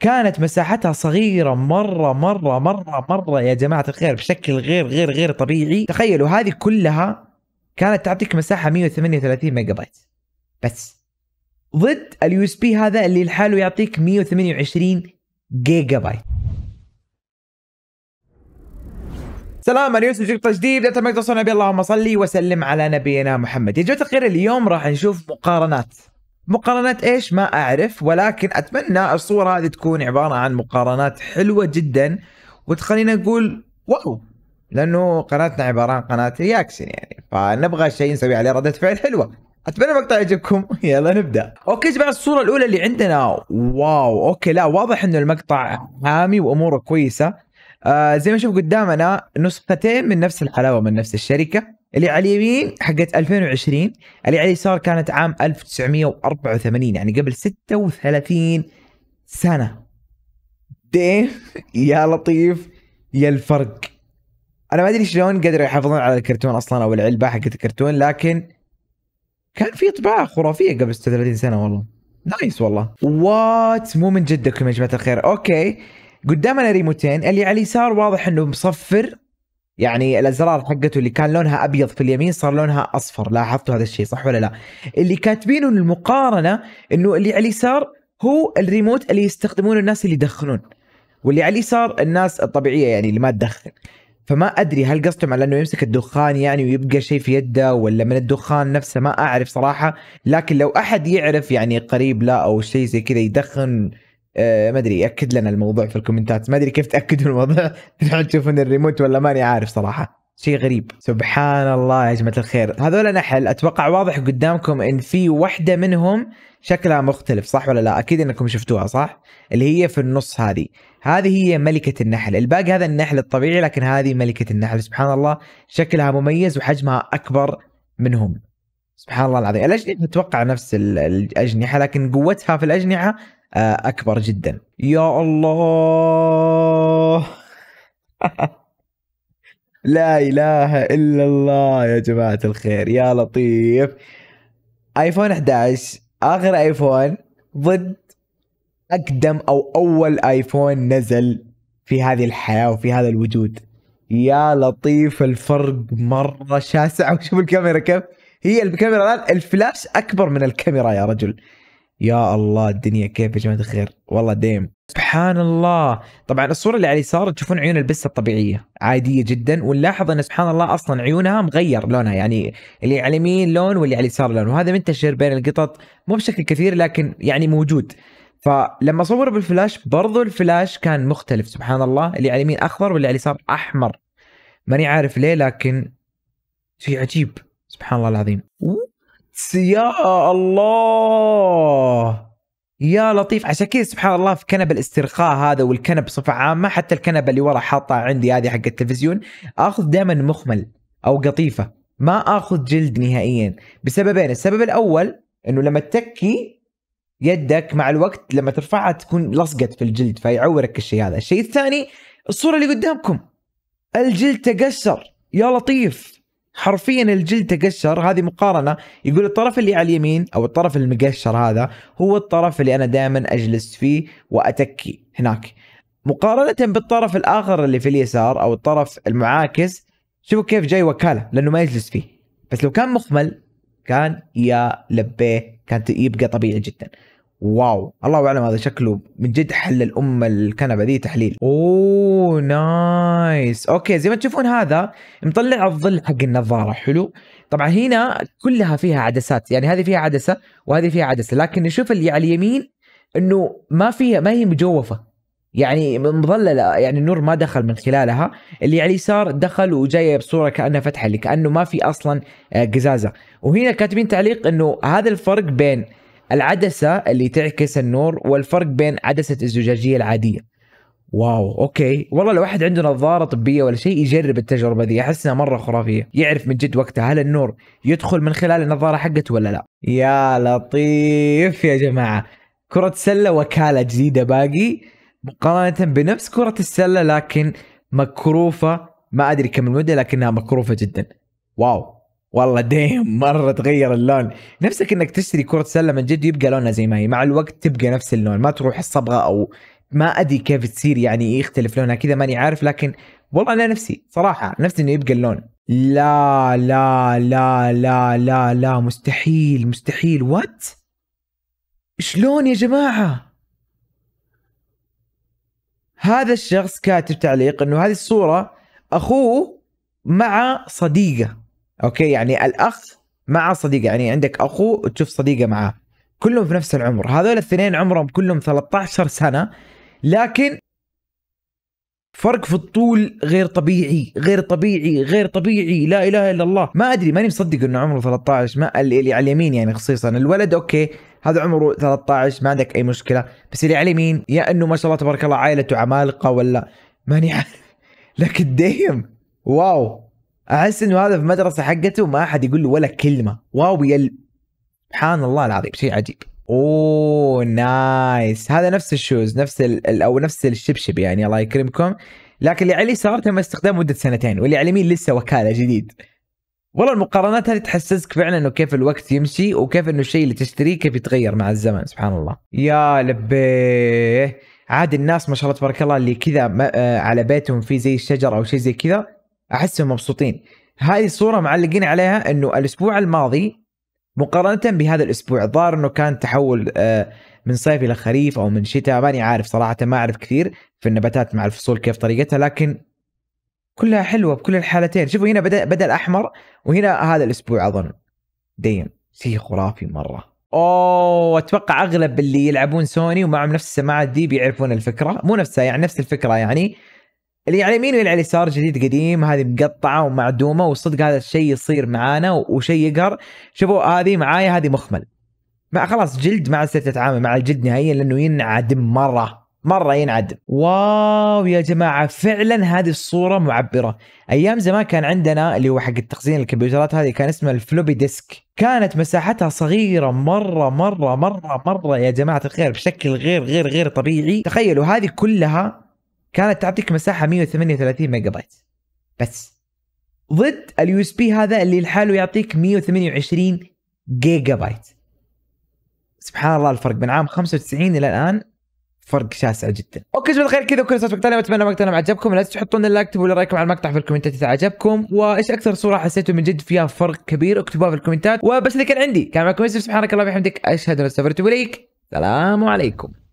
كانت مساحتها صغيرة مرة مرة مرة مرة يا جماعة الخير بشكل غير غير غير طبيعي تخيلوا هذه كلها كانت تعطيك مساحة 138 ميجا بايت بس ضد اليو اس بي هذا اللي لحاله يعطيك 128 جيجا بايت سلام انا يوسف جبت جديد بدايه ما توصلنا نبي اللهم صلي وسلم على نبينا محمد يا جماعه الخير اليوم راح نشوف مقارنات مقارنات ايش ما اعرف ولكن اتمنى الصورة هذه تكون عبارة عن مقارنات حلوة جدا وتخلينا نقول واو لانه قناتنا عبارة عن قناة رياكشن يعني فنبغى شيء نسوي عليه ردة فعل حلوة اتمنى المقطع يعجبكم يلا نبدا اوكي جماعه الصوره الاولى اللي عندنا واو اوكي لا واضح انه المقطع هامي واموره كويسه آه زي ما نشوف قدامنا نسختين من نفس الحلاوه من نفس الشركه اللي على اليمين حقت 2020 اللي على اليسار كانت عام 1984 يعني قبل 36 سنه ديف يا لطيف يا الفرق انا ما ادري شلون قدروا يحافظون على الكرتون اصلا او العلبه حقت الكرتون لكن كان في طباعه خرافيه قبل 36 سنه والله نايس والله وات مو من جدكم يا جماعه الخير اوكي قدامنا ريموتين اللي على اليسار واضح انه مصفر يعني الازرار حقته اللي كان لونها ابيض في اليمين صار لونها اصفر لاحظتوا هذا الشيء صح ولا لا اللي كاتبينه المقارنه انه اللي على اليسار هو الريموت اللي يستخدمونه الناس اللي يدخنون واللي على اليسار الناس الطبيعيه يعني اللي ما تدخن فما ادري هل قصدهم على انه يمسك الدخان يعني ويبقى شيء في يده ولا من الدخان نفسه ما اعرف صراحه لكن لو احد يعرف يعني قريب لا او شيء زي كذا يدخن آه، ما ادري اكد لنا الموضوع في الكومنتات ما ادري كيف تاكدوا الموضوع تروحون تشوفون الريموت ولا ماني عارف صراحه شيء غريب سبحان الله يا جماعه الخير هذول نحل اتوقع واضح قدامكم ان في وحده منهم شكلها مختلف صح ولا لا اكيد انكم شفتوها صح اللي هي في النص هذه هذه هي ملكه النحل الباقي هذا النحل الطبيعي لكن هذه ملكه النحل سبحان الله شكلها مميز وحجمها اكبر منهم سبحان الله العظيم الاجنحه تتوقع نفس الاجنحه لكن قوتها في الاجنحه آه، اكبر جدا يا الله لا اله الا الله يا جماعه الخير يا لطيف ايفون 11 اخر ايفون ضد اقدم او اول ايفون نزل في هذه الحياه وفي هذا الوجود يا لطيف الفرق مره شاسع وشوف الكاميرا كيف هي الكاميرا الان الفلاش اكبر من الكاميرا يا رجل يا الله الدنيا كيف يا جماعه الخير والله ديم سبحان الله طبعا الصوره اللي على اليسار تشوفون عيون البسه الطبيعيه عاديه جدا ونلاحظ ان سبحان الله اصلا عيونها مغير لونها يعني اللي على اليمين لون واللي على اليسار لون وهذا منتشر بين القطط مو بشكل كثير لكن يعني موجود فلما صوروا بالفلاش برضو الفلاش كان مختلف سبحان الله اللي على اليمين اخضر واللي على اليسار احمر ماني عارف ليه لكن شيء عجيب سبحان الله العظيم يا الله يا لطيف عشان كذا سبحان الله في كنب الاسترخاء هذا والكنب بصفه عامه حتى الكنبه اللي ورا حاطه عندي هذه حق التلفزيون اخذ دائما مخمل او قطيفه ما اخذ جلد نهائيا بسببين السبب الاول انه لما تكي يدك مع الوقت لما ترفعها تكون لصقت في الجلد فيعورك الشيء هذا الشيء الثاني الصوره اللي قدامكم الجلد تقشر يا لطيف حرفيا الجلد تقشر هذه مقارنه يقول الطرف اللي على اليمين او الطرف المقشر هذا هو الطرف اللي انا دائما اجلس فيه واتكي هناك مقارنه بالطرف الاخر اللي في اليسار او الطرف المعاكس شوفوا كيف جاي وكاله لانه ما يجلس فيه بس لو كان مخمل كان يا لبيه كان يبقى طبيعي جدا واو الله اعلم هذا شكله من جد حل الام الكنبه ذي تحليل اوه نايس اوكي زي ما تشوفون هذا مطلع الظل حق النظاره حلو طبعا هنا كلها فيها عدسات يعني هذه فيها عدسه وهذه فيها عدسه لكن نشوف اللي على اليمين انه ما فيها ما هي مجوفه يعني مظلله يعني النور ما دخل من خلالها اللي على اليسار دخل وجايه بصوره كانها فتحه اللي كانه ما في اصلا آه، قزازه وهنا كاتبين تعليق انه هذا الفرق بين العدسه اللي تعكس النور والفرق بين عدسه الزجاجيه العاديه واو اوكي والله لو واحد عنده نظاره طبيه ولا شيء يجرب التجربه ذي احسها مره خرافيه يعرف من جد وقتها هل النور يدخل من خلال النظاره حقته ولا لا يا لطيف يا جماعه كره سله وكاله جديده باقي مقارنه بنفس كره السله لكن مكروفه ما ادري كم المده لكنها مكروفه جدا واو والله ديم مره تغير اللون نفسك انك تشتري كره سله من جد يبقى لونها زي ما هي مع الوقت تبقى نفس اللون ما تروح الصبغه او ما ادري كيف تصير يعني يختلف لونها كذا ماني عارف لكن والله انا نفسي صراحه نفسي انه يبقى اللون لا لا لا لا لا لا مستحيل مستحيل وات شلون يا جماعه هذا الشخص كاتب تعليق انه هذه الصوره اخوه مع صديقه اوكي يعني الاخ مع صديقه يعني عندك اخو وتشوف صديقه معاه كلهم في نفس العمر هذول الاثنين عمرهم كلهم 13 سنه لكن فرق في الطول غير طبيعي غير طبيعي غير طبيعي لا اله الا الله ما ادري ماني مصدق انه عمره 13 ما اللي على اليمين يعني خصيصا الولد اوكي هذا عمره 13 ما عندك اي مشكله بس اللي على اليمين يا انه ما شاء الله تبارك الله عائلته عمالقه ولا ماني عارف لكن ديم واو احس انه هذا في مدرسة حقته ما احد يقول له ولا كلمه واو يل سبحان الله العظيم شيء عجيب اوه نايس هذا نفس الشوز نفس ال او نفس الشبشب يعني الله يكرمكم لكن اللي على صار تم استخدامه مده سنتين واللي على اليمين لسه وكاله جديد والله المقارنات هذه تحسسك فعلا انه كيف الوقت يمشي وكيف انه الشيء اللي تشتريه كيف يتغير مع الزمن سبحان الله يا لبيه عاد الناس ما شاء الله تبارك الله اللي كذا آه، على بيتهم في زي الشجر او شيء زي كذا احسهم مبسوطين هذه الصوره معلقين عليها انه الاسبوع الماضي مقارنه بهذا الاسبوع الظاهر انه كان تحول آه، من صيف الى خريف او من شتاء ماني عارف صراحه ما اعرف كثير في النباتات مع الفصول كيف طريقتها لكن كلها حلوه بكل الحالتين شوفوا هنا بدا بدا الاحمر وهنا هذا الاسبوع اظن دين شيء خرافي مره اوه اتوقع اغلب اللي يلعبون سوني ومعهم نفس السماعات دي بيعرفون الفكره مو نفسها يعني نفس الفكره يعني اللي على يعني اليمين واللي على اليسار جديد قديم هذه مقطعه ومعدومه والصدق هذا الشيء يصير معانا وشيء يقهر شوفوا هذه معايا هذه مخمل مع خلاص جلد ما صرت اتعامل مع الجلد نهائيا لانه ينعدم مره مره ينعدم واو يا جماعه فعلا هذه الصوره معبره ايام زمان كان عندنا اللي هو حق تخزين الكمبيوترات هذه كان اسمها الفلوبي ديسك كانت مساحتها صغيره مره مره مره مره يا جماعه الخير بشكل غير غير غير طبيعي تخيلوا هذه كلها كانت تعطيك مساحه 138 ميجا بايت بس ضد اليو اس بي هذا اللي لحاله يعطيك 128 جيجا بايت سبحان الله الفرق من عام 95 الى الان فرق شاسع جدا اوكي جماعه الخير كذا كل صوت مقتنع واتمنى مقطعنا عجبكم لا تنسوا تحطون اللايك اكتبوا لي رايكم على المقطع في الكومنتات اذا عجبكم وايش اكثر صوره حسيتوا من جد فيها فرق كبير اكتبوها في الكومنتات وبس اللي كان عندي كان معكم يوسف سبحانك الله وبحمدك اشهد ان لا اله الا انت سلام عليكم